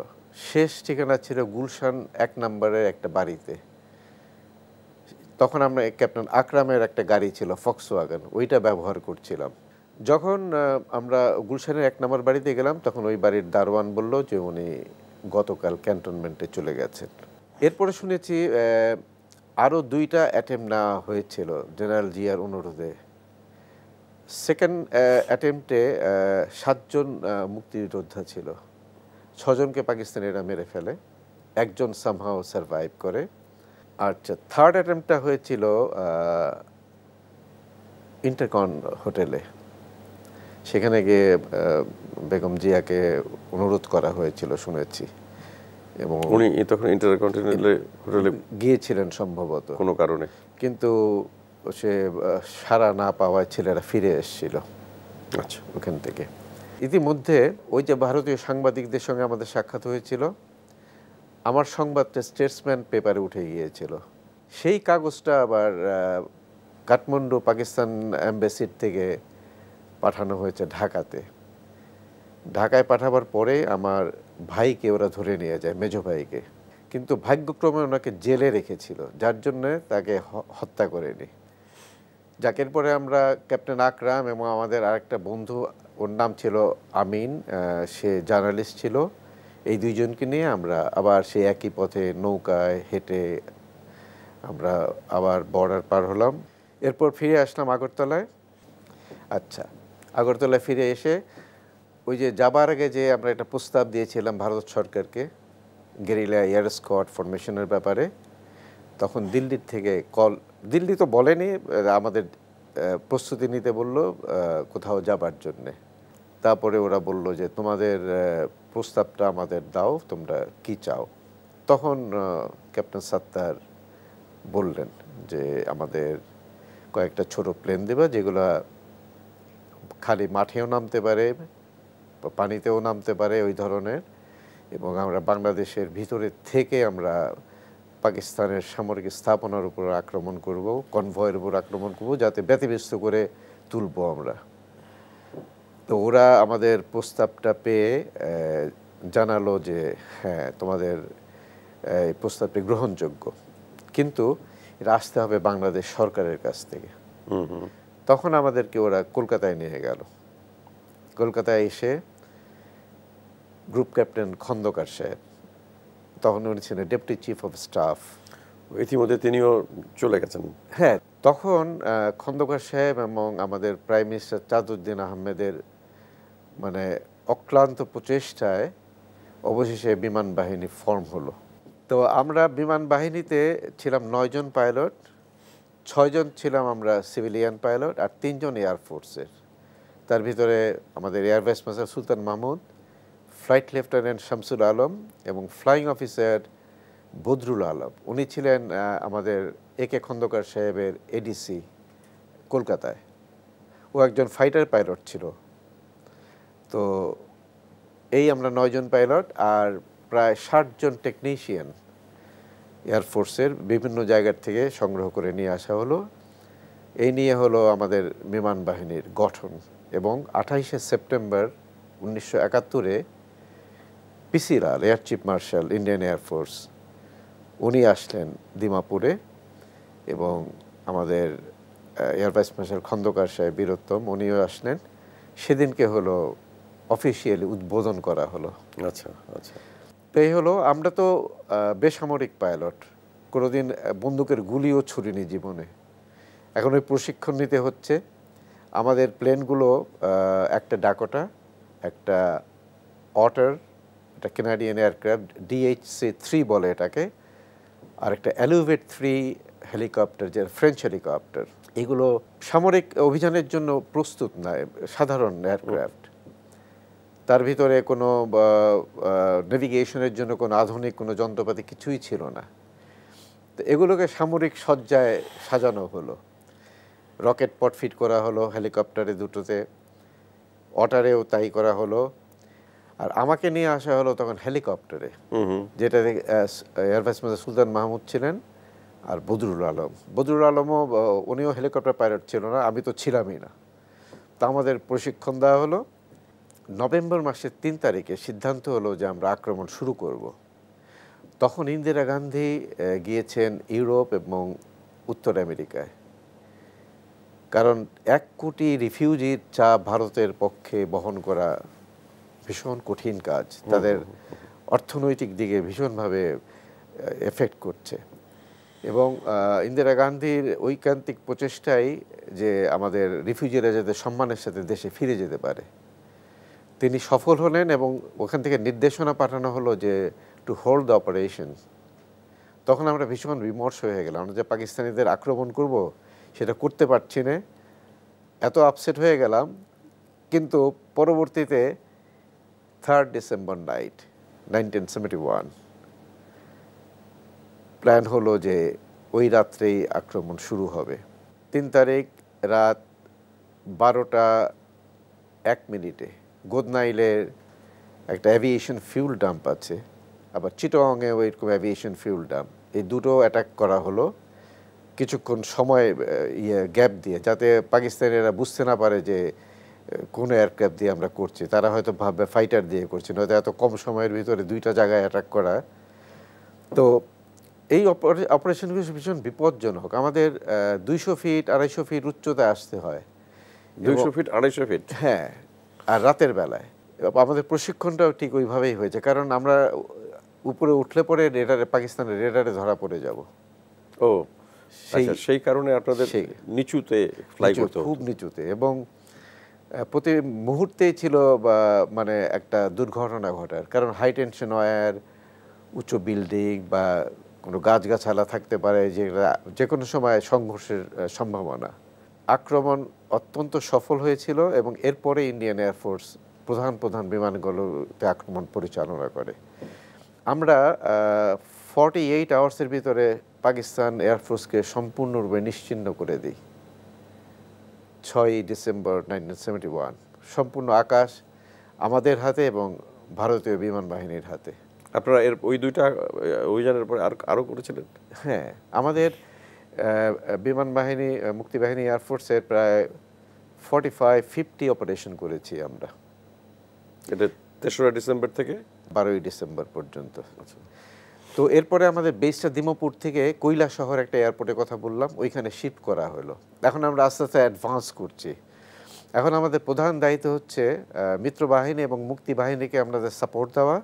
শেষ ঠিকানা ছিল গুলশান এক নম্বরের একটা বাড়িতে তখন আমরা ক্যাপ্টেন আকরামের একটা গাড়ি ছিল ফক্স ওয়াগান ওইটা ব্যবহার করছিলাম যখন আমরা গুলশানের এক নম্বর বাড়িতে গেলাম তখন ওই বাড়ির দারোয়ান বলল যে উনি গতকাল ক্যান্টনমেন্টে চলে গেছেন এরপরে শুনেছি আরও দুইটা অ্যাটেম্প না হয়েছিল জেনারেল জিয়ার অনুরোধে সেকেন্ড অ্যাটেম্পটে সাতজন মুক্তিযোদ্ধা ছিল ছজনকে পাকিস্তানিরা মেরে ফেলে একজন সামহাও সারভাইভ করে আচ্ছা থার্ড অ্যাটেম্পটা হয়েছিল ইন্টারকন হোটেলে সেখানে গিয়ে বেগম জিয়াকে অনুরোধ করা হয়েছিল শুনেছি এবং উনি তখন ইন্টারকন্টিনেন্টাল হোটেলে গিয়েছিলেন সম্ভবত কোনো কারণে কিন্তু সে সারা না পাওয়ায় ছেলেরা ফিরে এসেছিল আচ্ছা ওখান থেকে ইতিমধ্যে ওই যে ভারতীয় সাংবাদিকদের সঙ্গে আমাদের সাক্ষাৎ হয়েছিল আমার সংবাদটা স্টেটসম্যান পেপারে উঠে গিয়েছিল সেই কাগজটা আবার কাঠমান্ডু পাকিস্তান অ্যাম্বাসির থেকে পাঠানো হয়েছে ঢাকাতে ঢাকায় পাঠাবার পরে আমার ভাইকে ওরা ধরে নিয়ে যায় মেজো ভাইকে কিন্তু ভাগ্যক্রমে ওনাকে জেলে রেখেছিল যার জন্যে তাকে হত্যা করেনি যাকের পরে আমরা ক্যাপ্টেন আকরাম এবং আমাদের আরেকটা বন্ধু ওর নাম ছিল আমিন সে জার্নালিস্ট ছিল এই দুইজনকে নিয়ে আমরা আবার সেই একই পথে নৌকায় হেঁটে আমরা আবার বর্ডার পার হলাম এরপর ফিরে আসলাম আগরতলায় আচ্ছা আগরতলায় ফিরে এসে ওই যে যাবার আগে যে আমরা একটা প্রস্তাব দিয়েছিলাম ভারত সরকারকে গেরিলা এয়ার স্কোয়াড ফরমেশনের ব্যাপারে তখন দিল্লির থেকে কল দিল্লি তো বলেনি আমাদের প্রস্তুতি নিতে বলল কোথাও যাবার জন্যে তারপরে ওরা বলল যে তোমাদের প্রস্তাবটা আমাদের দাও তোমরা কি চাও তখন ক্যাপ্টেন সাত্তার বললেন যে আমাদের কয়েকটা ছোট প্লেন দেবা যেগুলা খালি মাঠেও নামতে পারে পানিতেও নামতে পারে ওই ধরনের এবং আমরা বাংলাদেশের ভিতরে থেকে আমরা পাকিস্তানের সামরিক স্থাপনার উপর আক্রমণ করব কনভয়ের উপর আক্রমণ করব যাতে ব্যতিব্যস্ত করে তুলব আমরা তো ওরা আমাদের প্রস্তাবটা পেয়ে জানালো যে হ্যাঁ তোমাদের এই প্রস্তাবটি গ্রহণযোগ্য কিন্তু এটা আসতে হবে বাংলাদেশ সরকারের কাছ থেকে তখন আমাদেরকে ওরা কলকাতায় নিয়ে গেল কলকাতায় এসে গ্রুপ ক্যাপ্টেন খন্দকার সাহেব তখন উনি ছিলেন ডেপুটি চিফ অফ স্টাফ ইতিমধ্যে তিনিও চলে গেছেন হ্যাঁ তখন খন্দকার সাহেব এবং আমাদের প্রাইম মিনিস্টার চাদুদ্দিন আহমেদের মানে অক্লান্ত প্রচেষ্টায় অবশেষে বিমান বাহিনী ফর্ম হলো তো আমরা বিমান বাহিনীতে ছিলাম নয়জন পাইলট ছয়জন ছিলাম আমরা সিভিলিয়ান পাইলট আর তিনজন এয়ারফোর্সের তার ভিতরে আমাদের air vice marshal Sultan Mahmud flight lieutenant Shamsul Alam এবং ফ্লাইং অফিসার বদরুল আলম উনি ছিলেন আমাদের এ কে খন্দকার সাহেবের এডিসি কলকাতায় ও একজন ফাইটার পাইলট ছিল তো এই আমরা নয়জন পাইলট আর প্রায় ষাটজন টেকনিশিয়ান এয়ারফোর্সের বিভিন্ন জায়গার থেকে সংগ্রহ করে নিয়ে আসা হলো এই নিয়ে হলো আমাদের বিমান বাহিনীর গঠন এবং আঠাইশে সেপ্টেম্বর উনিশশো একাত্তরে PC Lal air chief marshal Indian air force উনি আসলেন দিমাপুরে এবং আমাদের এয়ার ভাইস মার্শাল খন্দকার সাহেব বীরোত্তম উনিও আসলেন সেদিনকে হলো অফিসিয়ালি উদ্বোধন করা হলো আচ্ছা আচ্ছা তো এই হলো আমরা তো বেসামরিক পাইলট কোনোদিন বন্দুকের গুলিও ছুরিনি জীবনে এখন ওই প্রশিক্ষণ নিতে হচ্ছে আমাদের প্লেনগুলো একটা ডাকোটা একটা অটার একটা কেনাডিয়ান এয়ারক্রাফট ডিএইচসি থ্রি বলে এটাকে আর একটা অ্যালুভেট থ্রি হেলিকপ্টার যে ফ্রেঞ্চ হেলিকপ্টার এগুলো সামরিক অভিযানের জন্য প্রস্তুত নয় সাধারণ এয়ারক্রাফট তার ভিতরে কোনো নেভিগেশনের জন্য কোনো আধুনিক কোনো যন্ত্রপাতি কিছুই ছিল না তো এগুলোকে সামরিক সজ্জায় সাজানো হলো রকেট পট ফিট করা হলো হেলিকপ্টারে দুটোতে অটারেও তাই করা হলো আর আমাকে নিয়ে আসা হলো তখন হেলিকপ্টারে যেটা air vice marshal Sultan Mahmud ছিলেন আর বদরুল আলম বদরুল আলমও উনিও হেলিকপ্টার পাইলট ছিল না আমি তো ছিলামই না তা আমাদের প্রশিক্ষণ দেওয়া হলো নভেম্বর মাসের তিন তারিখে সিদ্ধান্ত হলো যে আমরা আক্রমণ শুরু করব তখন ইন্দিরা গান্ধী গিয়েছেন ইউরোপ এবং উত্তর আমেরিকায় কারণ এক কোটি রিফিউজির চাপ ভারতের পক্ষে বহন করা ভীষণ কঠিন কাজ তাদের অর্থনৈতিক দিকে ভীষণভাবে এফেক্ট করছে এবং ইন্দিরা গান্ধীর ঐকান্তিক প্রচেষ্টাই যে আমাদের রিফিউজিরা যাতে সম্মানের সাথে দেশে ফিরে যেতে পারে তিনি সফল হলেন এবং ওখান থেকে নির্দেশনা পাঠানো হলো যে টু হোল্ড দ্য অপারেশন তখন আমরা ভীষণ বিমর্ষ হয়ে গেলাম আমরা যে পাকিস্তানিদের আক্রমণ করব সেটা করতে পারছি না এত আপসেট হয়ে গেলাম কিন্তু পরবর্তীতে third December night nineteen seventy one plan হলো যে ওই রাত্রেই আক্রমণ শুরু হবে তিন তারিখ রাত বারোটা এক মিনিটে গোদনাইলের একটা অ্যাভিয়েশন ফিউল ডাম্প আছে আবার চিটংয়ে ওইরকম অ্যাভিয়েশন ফিউল ডাম্প এই দুটো অ্যাটাক করা হলো কিছুক্ষণ সময় ইয়ে গ্যাপ দিয়ে যাতে পাকিস্তানিরা বুঝতে না পারে যে কোন এয়ারক্রাফট দিয়ে আমরা করছি তারা হয়তো ভাববে ফাইটার দিয়ে করছে নয়তো এত কম সময়ের ভিতরে দুইটা জায়গায় অ্যাটাক করা তো এই অপারেশনগুলো ভীষণ বিপজ্জনক আমাদের দুইশো ফিট আড়াইশো ফিট উচ্চতায় আসতে হয় দুইশো ফিট আড়াইশো ফিট হ্যাঁ আর রাতের বেলায় আমাদের প্রশিক্ষণটাও ঠিক ওইভাবেই হয়েছে কারণ আমরা উপরে উঠলে পরে রেডারে পাকিস্তানের রেডারে ধরা পড়ে যাব ও সেই আচ্ছা, সেই কারণে আপনাদের নিচুতে খুব নিচুতে এবং প্রতি মুহূর্তেই ছিল বা মানে একটা দুর্ঘটনা ঘটার কারণ হাই টেনশন ওয়্যার উচ্চ বিল্ডিং বা কোনো গাছগাছালা থাকতে পারে যে যে কোনো সময় সংঘর্ষের সম্ভাবনা আক্রমণ অত্যন্ত সফল হয়েছিল এবং এরপরে ইন্ডিয়ান এয়ারফোর্স প্রধান প্রধান বিমানগুলোতে আক্রমণ পরিচালনা করে আমরা ফর্টি এইট আওয়ার্সের ভিতরে পাকিস্তান এয়ারফোর্সকে সম্পূর্ণরূপে নিশ্চিন্ন করে দিই ছয়ই ডিসেম্বর নাইনটিন সেভেন্টি ওয়ান সম্পূর্ণ আকাশ আমাদের হাতে এবং ভারতীয় বিমান বাহিনীর হাতে আপনারা এর ওই দুইটা অভিযানের পরে আর আরও করেছিলেন হ্যাঁ আমাদের বিমান বাহিনী মুক্তিবাহিনী এয়ারফোর্সের প্রায় ফর্টি ফাইভ ফিফটি অপারেশন করেছি আমরা এটা তেসরা ডিসেম্বর থেকে বারোই ডিসেম্বর পর্যন্ত আচ্ছা। তো এরপরে আমাদের বেসটা দিমপুর থেকে কৈলা শহর একটা এয়ারপোর্টের কথা বললাম ওইখানে শিফট করা হলো এখন আমরা আস্তে আস্তে অ্যাডভান্স করছি এখন আমাদের প্রধান দায়িত্ব হচ্ছে মিত্রবাহিনী এবং মুক্তি বাহিনীকে আমাদের সাপোর্ট দেওয়া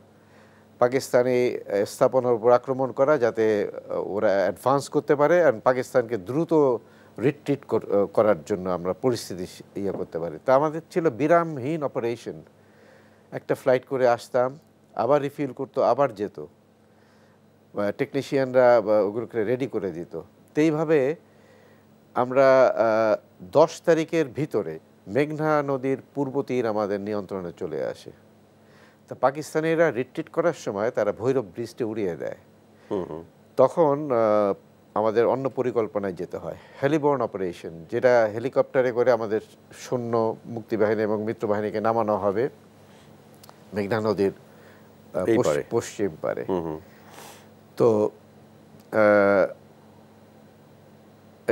পাকিস্তানি স্থাপনার উপর আক্রমণ করা যাতে ওরা অ্যাডভান্স করতে পারে অ্যান্ড পাকিস্তানকে দ্রুত রিট্রিট করার জন্য আমরা পরিস্থিতি ইয়ে করতে পারি তা আমাদের ছিল বিরামহীন অপারেশন একটা ফ্লাইট করে আসতাম আবার রিফিল করতো আবার যেত টেকনিশিয়ানরা ওগুলোকে রেডি করে দিত তো এইভাবে আমরা দশ তারিখের ভিতরে মেঘনা নদীর পূর্ব তীর আমাদের নিয়ন্ত্রণে চলে আসে তা পাকিস্তানিরা রিট্রিট করার সময় তারা ভৈরব ব্রিজটি উড়িয়ে দেয় তখন আমাদের অন্য পরিকল্পনায় যেতে হয় হেলিবর্ন অপারেশন যেটা হেলিকপ্টারে করে আমাদের সৈন্য মুক্তিবাহিনী এবং মিত্রবাহিনীকে নামানো হবে মেঘনা নদীর পশ্চিম পারে তো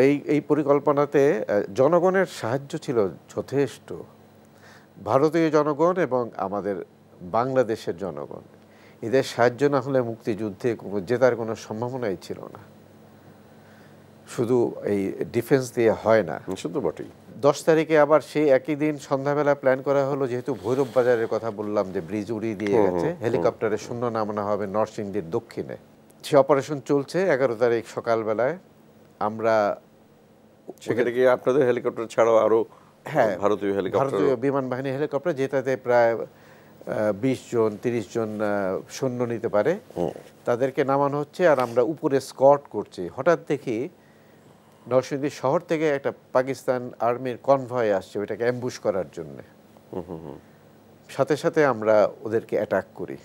এই এই পরিকল্পনাতে জনগণের সাহায্য ছিল যথেষ্ট ভারতীয় জনগণ এবং আমাদের বাংলাদেশের জনগণ এদের সাহায্য না হলে মুক্তিযুদ্ধে জেতার কোনো সম্ভাবনাই ছিল না শুধু এই ডিফেন্স দিয়ে হয় না শুধু বটেই দশ তারিখে আবার সেই একই দিন সন্ধ্যাবেলা প্ল্যান করা হলো যেহেতু ভৈরব বাজারের কথা বললাম যে ব্রিজ উড়িয়ে দিয়ে গেছে হেলিকপ্টারে শূন্য নামানো হবে নরসিংদীর দক্ষিণে সে অপারেশন চলছে এগারো তারিখ সকালবেলায় আমরা সেখানে গিয়ে আপনাদের হেলিকপ্টার ছাড়াও আরও হ্যাঁ ভারতীয় হেলিকপ্টার ভারতীয় বিমান বাহিনী হেলিকপ্টার যেটাতে প্রায় বিশ জন তিরিশ জন সৈন্য নিতে পারে তাদেরকে নামানো হচ্ছে আর আমরা উপরে স্কট করছি হঠাৎ দেখি নরসিংদী শহর থেকে একটা পাকিস্তান আর্মির কনভয় আসছে ওইটাকে অ্যাম্বুশ করার জন্যে সাথে সাথে আমরা ওদেরকে অ্যাটাক করি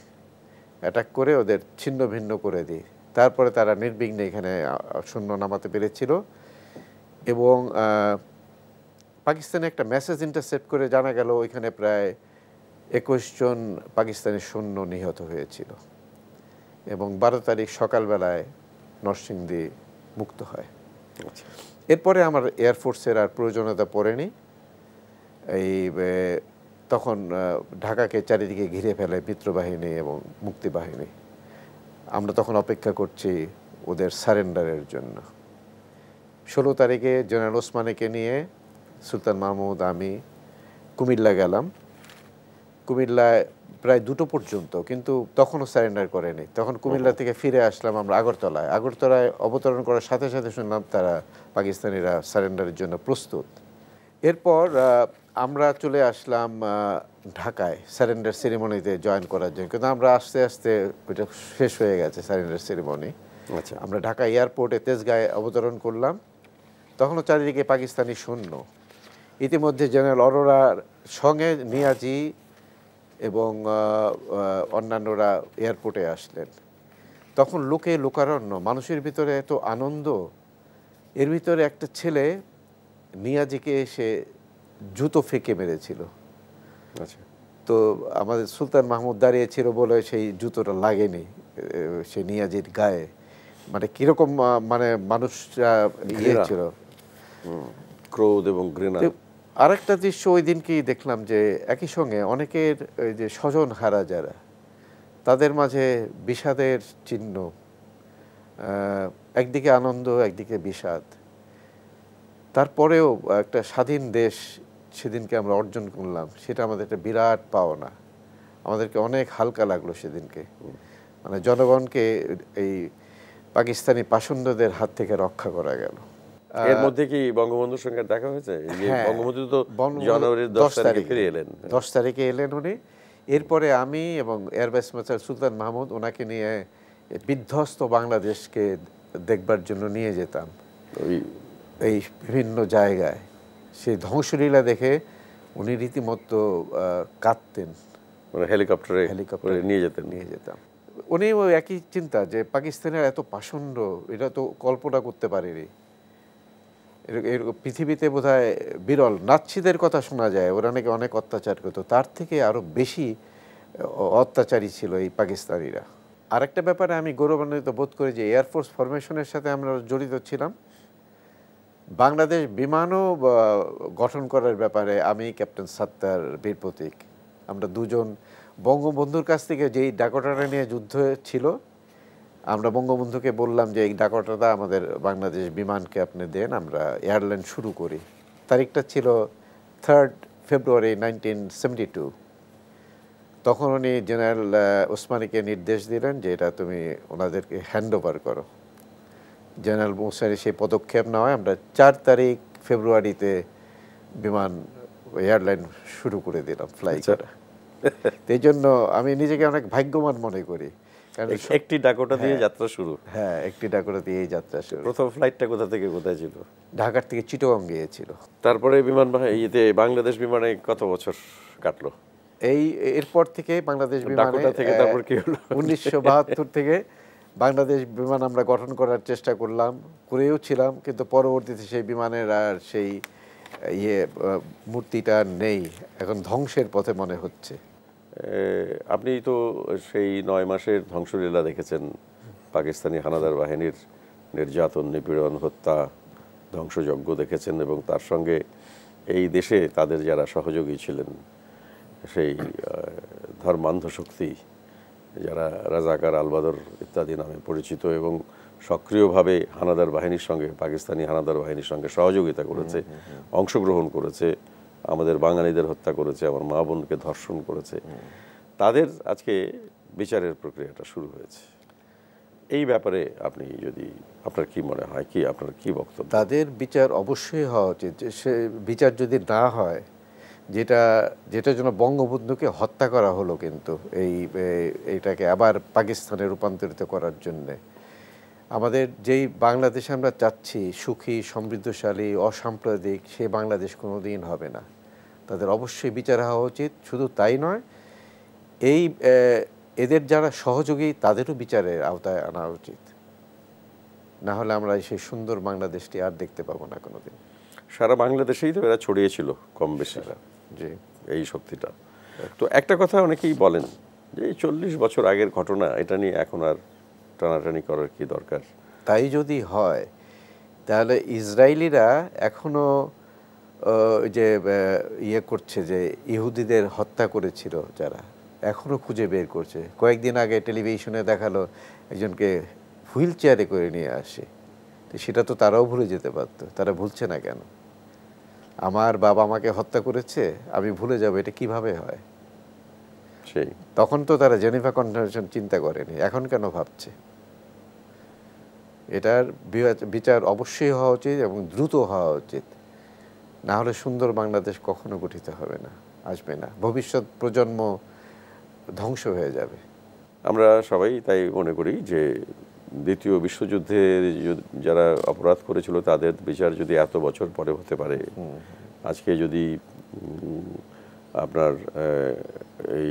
অ্যাটাক করে ওদের ছিন্ন ভিন্ন করে দিই তারপরে তারা নির্বিঘ্নে এখানে শূন্য নামাতে পেরেছিল এবং পাকিস্তানে একটা মেসেজ ইন্টারসেপ্ট করে জানা গেল ওইখানে প্রায় একুশ জন পাকিস্তানি সৈন্য নিহত হয়েছিল এবং বারো তারিখ সকালবেলায় দিয়ে মুক্ত হয় আচ্ছা। এরপরে আমার এয়ারফোর্সের আর প্রয়োজনীয়তা পড়েনি এই তখন ঢাকাকে চারিদিকে ঘিরে ফেলে মিত্রবাহিনী এবং মুক্তিবাহিনী আমরা তখন অপেক্ষা করছি ওদের সারেন্ডারের জন্য ষোলো তারিখে জেনারেল ওসমানেকে নিয়ে সুলতান মাহমুদ আমি কুমিল্লা গেলাম কুমিল্লায় প্রায় দুটো পর্যন্ত কিন্তু তখনও সারেন্ডার করেনি তখন কুমিল্লা থেকে ফিরে আসলাম আমরা আগরতলায় আগরতলায় অবতরণ করার সাথে সাথে শুনলাম তারা পাকিস্তানিরা সারেন্ডারের জন্য প্রস্তুত এরপর আমরা চলে আসলাম ঢাকায় সারেন্ডার সেরিমনিতে জয়েন করার জন্য কিন্তু আমরা আস্তে আস্তে ওইটা শেষ হয়ে গেছে সারেন্ডার সেরিমনি আচ্ছা আমরা ঢাকা এয়ারপোর্টে তেজগাঁয়ে অবতরণ করলাম তখনও চারিদিকে পাকিস্তানি শূন্য ইতিমধ্যে জেনারেল অরোরার সঙ্গে নিয়াজি এবং অন্যান্যরা এয়ারপোর্টে আসলেন তখন লোকে লোকারণ্য মানুষের ভিতরে এত আনন্দ এর ভিতরে একটা ছেলে মিয়াজিকে এসে জুতো ফেঁকে মেরেছিল আচ্ছা তো আমাদের সুলতান মাহমুদ দাঁড়িয়েছিল বলে সেই জুতোটা লাগেনি সে নিয়াজির গায়ে মানে কীরকম মানে মানুষ ইয়ে ছিল ক্রোধ এবং ঘৃণা আরেকটা দৃশ্য ওই দিনকেই দেখলাম যে একই সঙ্গে অনেকের ওই যে স্বজন হারা যারা তাদের মাঝে বিষাদের চিহ্ন একদিকে আনন্দ একদিকে বিষাদ তারপরেও একটা স্বাধীন দেশ সেদিনকে আমরা অর্জন করলাম সেটা আমাদের একটা বিরাট পাওনা আমাদেরকে অনেক হালকা লাগলো সেদিনকে মানে জনগণকে এই পাকিস্তানি পাষণ্ডদের হাত থেকে রক্ষা করা গেল এর মধ্যে কি বঙ্গবন্ধুর সঙ্গে দেখা হয়েছে হ্যাঁ, বঙ্গবন্ধু তো জানুয়ারির দশ তারিখে ফিরে এলেন দশ তারিখে এলেন উনি এরপরে আমি এবং এয়ারভাইস মাস্টার সুলতান মাহমুদ ওনাকে নিয়ে বিধ্বস্ত বাংলাদেশকে দেখবার জন্য নিয়ে যেতাম এই বিভিন্ন জায়গায় সেই ধ্বংসলীলা দেখে উনি রীতিমতো কাঁদতেন মানে হেলিকপ্টারে হেলিকপ্টারে নিয়ে যেতেন নিয়ে যেতাম উনি একই চিন্তা যে পাকিস্তানের এত পাষণ্ড এটা তো কল্পনা করতে পারিনি পৃথিবীতে বোধ বিরল নাচ্ছিদের কথা শোনা যায় ওরা নাকি অনেক অত্যাচার করতো তার থেকে আরও বেশি অত্যাচারী ছিল এই পাকিস্তানিরা আরেকটা ব্যাপারে আমি গৌরবান্বিত বোধ করি যে এয়ারফোর্স ফরমেশনের সাথে আমরা জড়িত ছিলাম বাংলাদেশ বিমানও গঠন করার ব্যাপারে আমি ক্যাপ্টেন সাত্তার বীর প্রতীক আমরা দুজন বঙ্গবন্ধুর কাছ থেকে যেই ডাকোটাটা নিয়ে যুদ্ধ ছিল আমরা বঙ্গবন্ধুকে বললাম যে এই ডাকটাটা আমাদের বাংলাদেশ বিমানকে আপনি দেন আমরা এয়ারলাইন শুরু করি তারিখটা ছিল third February nineteen seventy two তখন উনি জেনারেল ওসমানীকে নির্দেশ দিলেন যে এটা তুমি ওনাদেরকে হ্যান্ড ওভার করো জেনারেল মোসানি সেই পদক্ষেপ নেওয়ায় আমরা চার তারিখ ফেব্রুয়ারিতে বিমান এয়ারলাইন শুরু করে দিলাম ফ্লাইট আচ্ছা। এই জন্য আমি নিজেকে অনেক ভাগ্যবান মনে করি একটি ডাকোটা দিয়ে হ্যাঁ। যাত্রা শুরু হ্যাঁ একটি ডাকোটা দিয়ে যাত্রা শুরু প্রথম ফ্লাইটটা কোথা থেকে কোথায় ছিল ঢাকার থেকে চিটগাং গিয়েছিল তারপরে বিমান ইয়েতে বাংলাদেশ বিমানে কত বছর কাটলো এই এরপর থেকে বাংলাদেশ বিমানে থেকে তারপর কি হলো উনিশশো থেকে বাংলাদেশ বিমান আমরা গঠন করার চেষ্টা করলাম করেও ছিলাম কিন্তু পরবর্তীতে সেই বিমানের আর সেই ইয়ে মূর্তিটা নেই এখন ধ্বংসের পথে মনে হচ্ছে আপনি তো সেই নয় মাসের ধ্বংসলীলা দেখেছেন পাকিস্তানি হানাদার বাহিনীর নির্যাতন নিপীড়ন হত্যা ধ্বংসযজ্ঞ দেখেছেন এবং তার সঙ্গে এই দেশে তাদের যারা সহযোগী ছিলেন সেই ধর্মান্ধ শক্তি যারা রাজাকার আলবাদর ইত্যাদি নামে পরিচিত এবং সক্রিয়ভাবে হানাদার বাহিনীর সঙ্গে পাকিস্তানি হানাদার বাহিনীর সঙ্গে সহযোগিতা করেছে অংশগ্রহণ করেছে আমাদের বাঙালিদের হত্যা করেছে আমার মা বোনকে ধর্ষণ করেছে তাদের আজকে বিচারের প্রক্রিয়াটা শুরু হয়েছে এই ব্যাপারে আপনি যদি আপনার কি মনে হয় কি আপনার কি বক্তব্য তাদের বিচার অবশ্যই হওয়া উচিত সে বিচার যদি না হয় যেটা যেটা জন্য বঙ্গবন্ধুকে হত্যা করা হলো কিন্তু এই এইটাকে আবার পাকিস্তানে রূপান্তরিত করার জন্যে আমাদের যেই বাংলাদেশ আমরা চাচ্ছি সুখী সমৃদ্ধশালী অসাম্প্রদায়িক সে বাংলাদেশ কোনো দিন হবে না তাদের অবশ্যই বিচার হওয়া উচিত শুধু তাই নয় এই এদের যারা সহযোগী তাদেরও বিচারের আওতায় আনা উচিত না হলে আমরা সেই সুন্দর বাংলাদেশটি আর দেখতে পাবো না কোনো দিন সারা বাংলাদেশেই তো এরা ছড়িয়েছিল কম বেশি যে এই শক্তিটা তো একটা কথা অনেকেই বলেন যে চল্লিশ বছর আগের ঘটনা এটা নিয়ে এখন আর টানাটানি করার কি দরকার তাই যদি হয় তাহলে ইসরায়েলিরা এখনও যে ইয়ে করছে যে ইহুদিদের হত্যা করেছিল যারা এখনও খুঁজে বের করছে কয়েকদিন আগে টেলিভিশনে দেখালো একজনকে হুইল চেয়ারে করে নিয়ে আসে তো সেটা তো তারাও ভুলে যেতে পারত তারা ভুলছে না কেন আমার বাবা আমাকে হত্যা করেছে আমি ভুলে যাব এটা কিভাবে হয় সেই তখন তো তারা জেনিফা কনভেনশন চিন্তা করেনি এখন কেন ভাবছে এটার বিচার অবশ্যই হওয়া উচিত এবং দ্রুত হওয়া উচিত না হলে সুন্দর বাংলাদেশ কখনো গঠিত হবে না আসবে না ভবিষ্যৎ প্রজন্ম ধ্বংস হয়ে যাবে আমরা সবাই তাই মনে করি যে দ্বিতীয় বিশ্বযুদ্ধে যারা অপরাধ করেছিল তাদের বিচার যদি এত বছর পরে হতে পারে আজকে যদি আপনার এই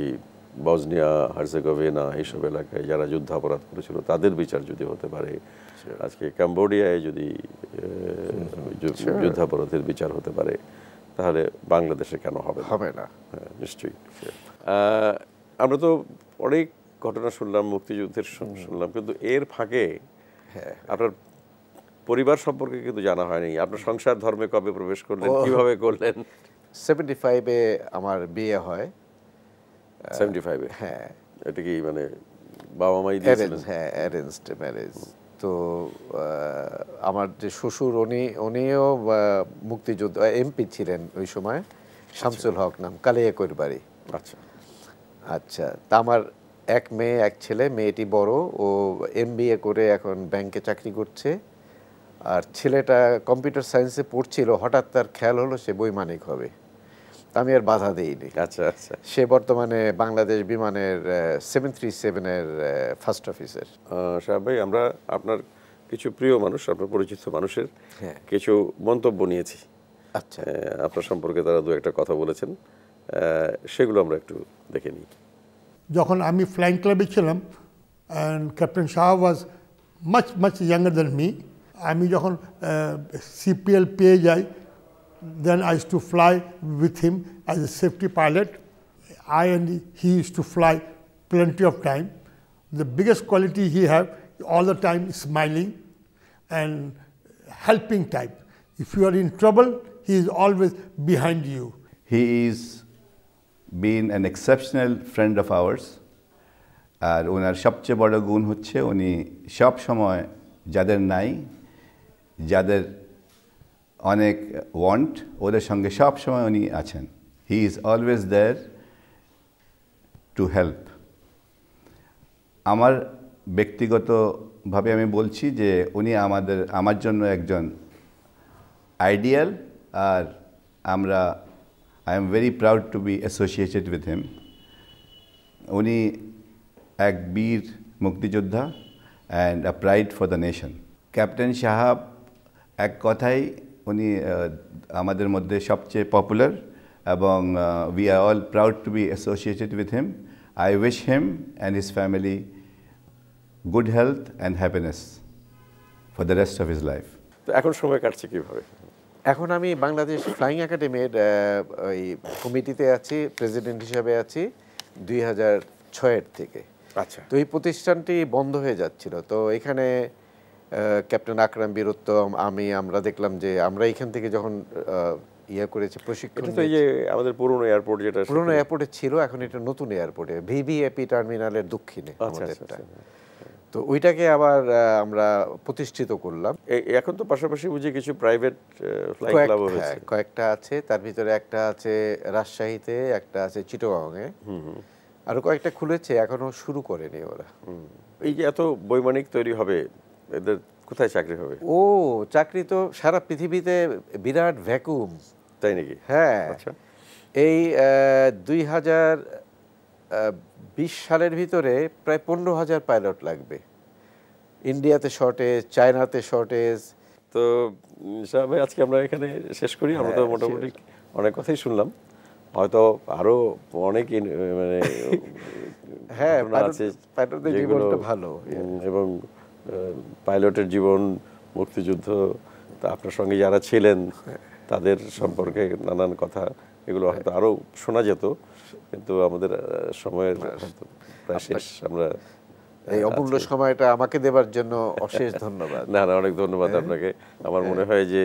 বজনিয়া হার্জেগোভিনা এইসব এলাকায় যারা যুদ্ধাপরাধ করেছিল তাদের বিচার যদি হতে পারে আজকে ক্যাম্বোডিয়ায় যদি যুদ্ধাপরাধের বিচার হতে পারে তাহলে বাংলাদেশে কেন হবে হবে না হ্যাঁ নিশ্চয়ই আমরা তো অনেক ঘটনা শুনলাম মুক্তিযুদ্ধের শুনলাম কিন্তু এর ফাঁকে হ্যাঁ। আপনার পরিবার সম্পর্কে কিন্তু জানা হয়নি আপনার সংসার ধর্মে কবে প্রবেশ করলেন কিভাবে করলেন সেভেন্টি <laughs> ফাইভে আমার বিয়ে হয় 75 এ হ্যাঁ।, হ্যাঁ এটা কি মানে বাবা মাই দিয়েছিলেন হ্যাঁ অ্যারেঞ্জড ম্যারেজ তো আমার যে শ্বশুর উনি উনিও মুক্তিযোদ্ধা এমপি ছিলেন ওই সময় আচ্ছা। শামসুল হক নাম কালিয়াকৈর বাড়ি আচ্ছা আচ্ছা তা আমার এক মেয়ে এক ছেলে মেয়েটি বড় ও এম করে এখন ব্যাংকে চাকরি করছে আর ছেলেটা কম্পিউটার সায়েন্সে পড়ছিল হঠাৎ তার খেয়াল হলো সে বৈমানিক হবে আমি আর বাধা দিইনি আচ্ছা আচ্ছা সে বর্তমানে বাংলাদেশ বিমানের সেভেন থ্রি সেভেনের ফার্স্ট অফিসার সাহেব ভাই আমরা আপনার কিছু প্রিয় মানুষ আপনার পরিচিত মানুষের হ্যাঁ। কিছু মন্তব্য নিয়েছি আচ্ছা আপনার সম্পর্কে তারা দু একটা কথা বলেছেন সেগুলো আমরা একটু দেখে নিই যখন আমি ফ্লাইং ক্লাবে ছিলাম and captain Shah was much much younger than me আমি যখন সিপিএল পেয়ে যাই then I used to fly with him as a safety pilot. I and he used to fly plenty of time. The biggest quality he have all the time smiling and helping type. If you are in trouble, he is always behind you. He is been an exceptional friend of ours. আর ওনার সবচেয়ে বড় গুণ হচ্ছে উনি সব সময় যাদের নাই যাদের অনেক ওয়ান্ট ওদের সঙ্গে সব সময় উনি আছেন he is always there to help আমার ব্যক্তিগতভাবে আমি বলছি যে উনি আমাদের আমার জন্য একজন আইডিয়াল আর আমরা I am very proud to be associated with him উনি এক বীর মুক্তিযোদ্ধা and a pride for the nation captain সাহাব এক কথাই উনি আমাদের মধ্যে সবচেয়ে পপুলার এবং we are all proud to be associated with him I wish him and his family good health and happiness for the rest of his life তো এখন সময় কাটছে কীভাবে এখন আমি বাংলাদেশ ফ্লাইং একাডেমির ওই কমিটিতে আছি প্রেসিডেন্ট হিসাবে আছি দুই হাজার ছয়ের থেকে আচ্ছা তো এই প্রতিষ্ঠানটি বন্ধ হয়ে যাচ্ছিল তো এখানে ক্যাপ্টেন আকরাম বীরোত্তম আমি আমরা দেখলাম যে আমরা এখান থেকে যখন ইয়ে করেছি প্রশিক্ষণ যে আমাদের পুরনো এয়ারপোর্ট যেটা পুরনো এয়ারপোর্টে ছিল এখন এটা নতুন এয়ারপোর্টে ভিভিএপি টার্মিনালের দক্ষিণে আচ্ছা, আমাদেরটা আচ্ছা, আচ্ছা। তো ওইটাকে আবার আমরা প্রতিষ্ঠিত করলাম এখন তো পাশাপাশি বুঝি কিছু প্রাইভেট ফ্লাইট ক্লাব হয়েছে কয়েকটা আছে তার ভিতরে একটা আছে রাজশাহীতে একটা আছে চিটগাঁওয়ে আরো কয়েকটা খুলেছে এখনো শুরু করেনি ওরা এই যে এত বৈমানিক তৈরি হবে এদের কোথায় চাকরি হবে ও চাকরি তো সারা পৃথিবীতে বিরাট ভ্যাকুম তাই নাকি হ্যাঁ আচ্ছা। এই দুই হাজার বিশ সালের ভিতরে প্রায় পনেরো হাজার পাইলট লাগবে ইন্ডিয়াতে শর্টেজ চায়নাতে শর্টেজ তো শাহ আজকে আমরা এখানে শেষ করি আমরা তো হ্যাঁ, মোটামুটি অনেক কথাই শুনলাম হয়তো আরও অনেক মানে হ্যাঁ পাইলটদের ভালো হ্যাঁ। এবং পাইলটের জীবন মুক্তিযুদ্ধ তা আপনার সঙ্গে যারা ছিলেন তাদের সম্পর্কে নানান কথা এগুলো হয়তো আরও শোনা যেত কিন্তু আমাদের সময়ের প্রায় শেষ আমরা এই অমূল্য সময়টা আমাকে দেবার জন্য অশেষ ধন্যবাদ না না অনেক ধন্যবাদ হ্যাঁ? আপনাকে আমার মনে হ্যাঁ। হয় যে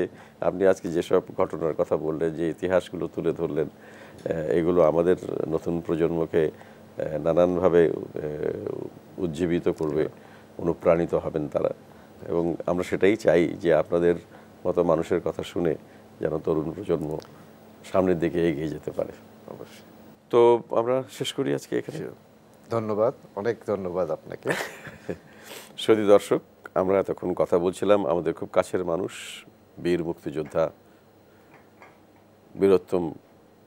আপনি আজকে যেসব ঘটনার কথা বললেন যে ইতিহাসগুলো তুলে ধরলেন এগুলো আমাদের নতুন প্রজন্মকে নানানভাবে উজ্জীবিত করবে অনুপ্রাণিত হবেন তারা এবং আমরা সেটাই চাই যে আপনাদের মতো মানুষের কথা শুনে যেন তরুণ প্রজন্ম সামনের দিকে এগিয়ে যেতে পারে অবশ্যই তো আমরা শেষ করি আজকে এখানে ধন্যবাদ অনেক ধন্যবাদ আপনাকে <laughs> সৌদি দর্শক আমরা তখন কথা বলছিলাম আমাদের খুব কাছের মানুষ বীর মুক্তিযোদ্ধা বীরত্তম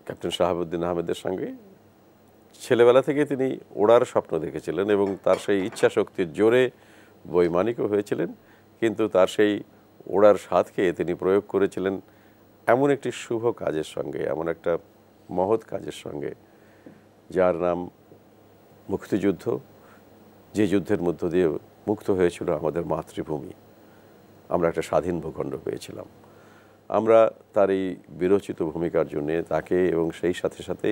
ক্যাপ্টেন শাহাবুদ্দিন আহমেদের সঙ্গে ছেলেবেলা থেকে তিনি ওড়ার স্বপ্ন দেখেছিলেন এবং তার সেই ইচ্ছা শক্তির জোরে বৈমানিকও হয়েছিলেন কিন্তু তার সেই ওড়ার স্বাদকে তিনি প্রয়োগ করেছিলেন এমন একটি শুভ কাজের সঙ্গে এমন একটা মহৎ কাজের সঙ্গে যার নাম মুক্তিযুদ্ধ যে যুদ্ধের মধ্য দিয়ে মুক্ত হয়েছিল আমাদের মাতৃভূমি আমরা একটা স্বাধীন ভূখণ্ড পেয়েছিলাম আমরা তার এই বিরচিত ভূমিকার জন্যে তাকে এবং সেই সাথে সাথে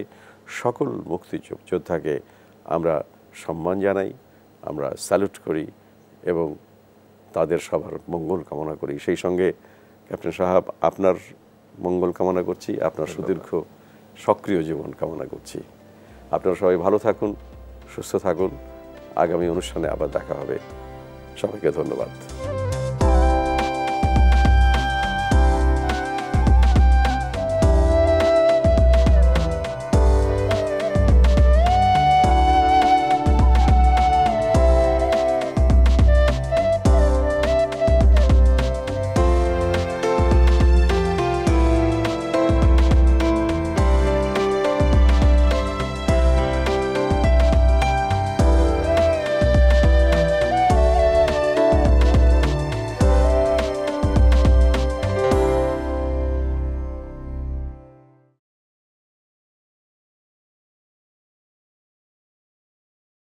সকল যোদ্ধাকে আমরা সম্মান জানাই আমরা স্যালুট করি এবং তাদের সবার মঙ্গল কামনা করি সেই সঙ্গে ক্যাপ্টেন সাহাব আপনার মঙ্গল কামনা করছি আপনার সুদীর্ঘ সক্রিয় জীবন কামনা করছি আপনারা সবাই ভালো থাকুন সুস্থ থাকুন আগামী অনুষ্ঠানে আবার দেখা হবে সবাইকে ধন্যবাদ